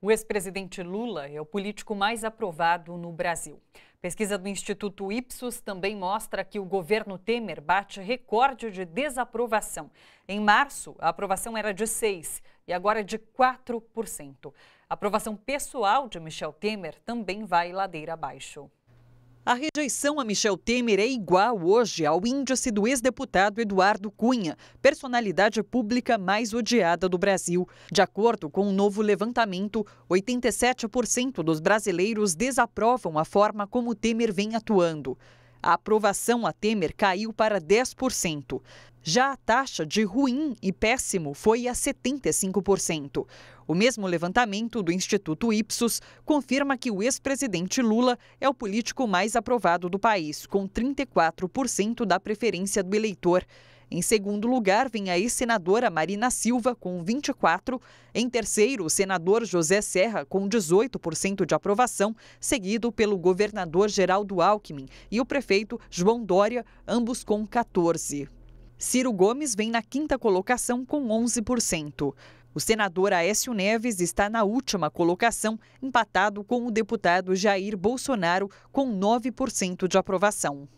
O ex-presidente Lula é o político mais aprovado no Brasil. Pesquisa do Instituto Ipsos também mostra que o governo Temer bate recorde de desaprovação. Em março, a aprovação era de 6% e agora é de 4%. A aprovação pessoal de Michel Temer também vai ladeira abaixo. A rejeição a Michel Temer é igual hoje ao índice do ex-deputado Eduardo Cunha, personalidade pública mais odiada do Brasil. De acordo com um novo levantamento, 87% dos brasileiros desaprovam a forma como Temer vem atuando. A aprovação a Temer caiu para 10%. Já a taxa de ruim e péssimo foi a 75%. O mesmo levantamento do Instituto Ipsos confirma que o ex-presidente Lula é o político mais aprovado do país, com 34% da preferência do eleitor. Em segundo lugar, vem a ex-senadora Marina Silva, com 24. Em terceiro, o senador José Serra, com 18% de aprovação, seguido pelo governador Geraldo Alckmin e o prefeito João Dória, ambos com 14%. Ciro Gomes vem na quinta colocação com 11%. O senador Aécio Neves está na última colocação, empatado com o deputado Jair Bolsonaro, com 9% de aprovação.